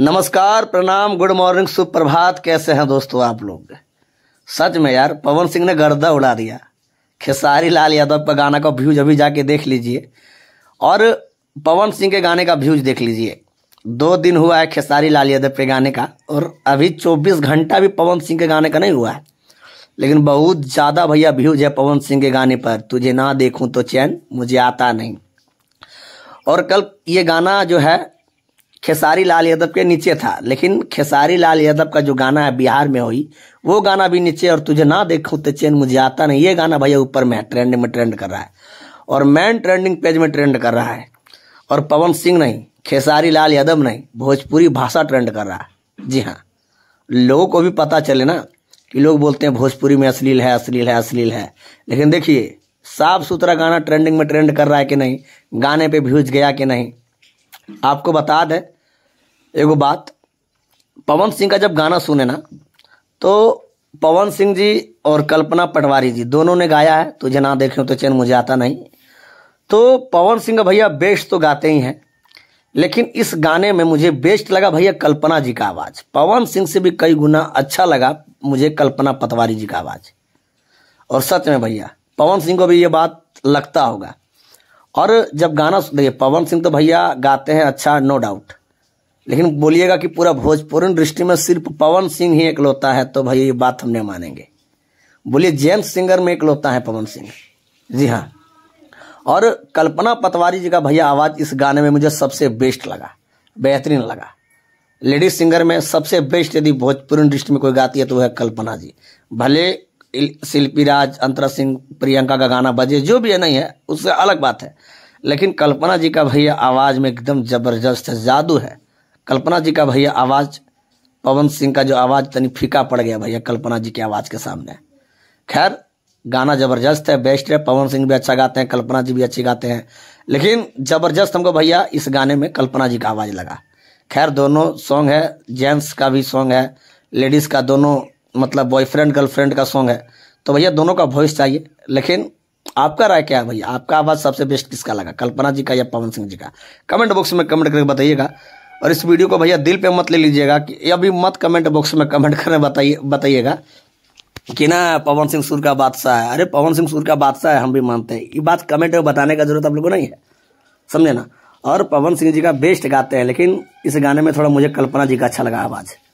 नमस्कार प्रणाम good morning सुप्रभात कैसे हैं दोस्तों आप लोग सच में यार पवन सिंह ने गर्दा उड़ा दिया खेसारी लाल यादव का गाना का व्यूज अभी जाके देख लीजिए और पवन सिंह के गाने का व्यूज देख लीजिए दो दिन हुआ है खेसारी लाल यादव के गाने का और अभी 24 घंटा भी पवन सिंह के गाने का नहीं हुआ है लेकिन बहुत ज़्यादा भैया व्यूज है पवन सिंह के गाने पर तुझे ना देखूँ तो चैन मुझे आता नहीं और कल ये गाना जो है खेसारी लाल यादव के नीचे था लेकिन खेसारी लाल यादव का जो गाना है बिहार में हुई वो गाना भी नीचे और तुझे ना देखो तो चैन मुझे आता नहीं ये गाना भैया ऊपर में है ट्रेंड में ट्रेंड कर रहा है और मैन ट्रेंडिंग पेज में ट्रेंड कर रहा है और पवन सिंह नहीं खेसारी लाल यादव नहीं भोजपुरी भाषा ट्रेंड कर रहा है जी हाँ लोगों को भी पता चले ना कि लोग बोलते हैं भोजपुरी में अश्लील है अश्लील है अश्लील है लेकिन देखिए साफ सुथरा गाना ट्रेंडिंग में ट्रेंड कर रहा है कि नहीं गाने पे भ्यूज गया कि नहीं आपको बता दें एगो बात पवन सिंह का जब गाना सुने ना तो पवन सिंह जी और कल्पना पटवारी जी दोनों ने गाया है तो जना देखे तो चैन मुझे आता नहीं तो पवन सिंह भैया बेस्ट तो गाते ही हैं लेकिन इस गाने में मुझे बेस्ट लगा भैया कल्पना जी का आवाज़ पवन सिंह से भी कई गुना अच्छा लगा मुझे कल्पना पटवारी जी का आवाज़ और सच में भैया पवन सिंह को भी ये बात लगता होगा और जब गाना देखिए पवन सिंह तो भैया गाते हैं अच्छा नो डाउट लेकिन बोलिएगा कि पूरा भोजपुरी दृष्टि में सिर्फ पवन सिंह ही इकलौता है तो भैया ये बात हम नहीं मानेंगे बोलिए जैन सिंगर में इकलौता है पवन सिंह जी हाँ और कल्पना पतवारी जी का भैया आवाज़ इस गाने में मुझे सबसे बेस्ट लगा बेहतरीन लगा लेडीज सिंगर में सबसे बेस्ट यदि भोजपुरी दृष्टि में कोई गाती है तो वह कल्पना जी भले शिल्पी राज अंतरा सिंह प्रियंका का गाना बजे जो भी है नहीं है उससे अलग बात है लेकिन कल्पना जी का भैया आवाज़ में एकदम ज़बरदस्त है जादू है कल्पना जी का भैया आवाज़ पवन सिंह का जो आवाज़ तनी फीका पड़ गया भैया कल्पना जी की आवाज़ के सामने खैर गाना ज़बरदस्त है बेस्ट है पवन सिंह भी अच्छा गाते हैं कल्पना जी भी अच्छी गाते हैं लेकिन ज़बरदस्त हमको भैया इस गाने में कल्पना जी का आवाज़ लगा खैर दोनों सॉन्ग है जेंट्स का भी सॉन्ग है लेडीज़ का दोनों मतलब बॉयफ्रेंड गर्लफ्रेंड का सॉन्ग है तो भैया दोनों का वॉइस चाहिए लेकिन आपका राय क्या है भैया आपका आवाज़ सबसे बेस्ट किसका लगा कल्पना जी का या पवन सिंह जी का कमेंट बॉक्स में कमेंट करके बताइएगा और इस वीडियो को भैया दिल पे मत ले लीजिएगा कि अभी मत कमेंट बॉक्स में कमेंट करें बताइए बताइएगा कि ना पवन सिंह सूर का बादशाह है अरे पवन सिंह सुर का बादशाह है हम भी मानते हैं ये बात कमेंट में बताने का जरूरत आप लोगों को नहीं है समझे ना और पवन सिंह जी का बेस्ट गाते हैं लेकिन इस गाने में थोड़ा मुझे कल्पना जी का अच्छा लगा आवाज़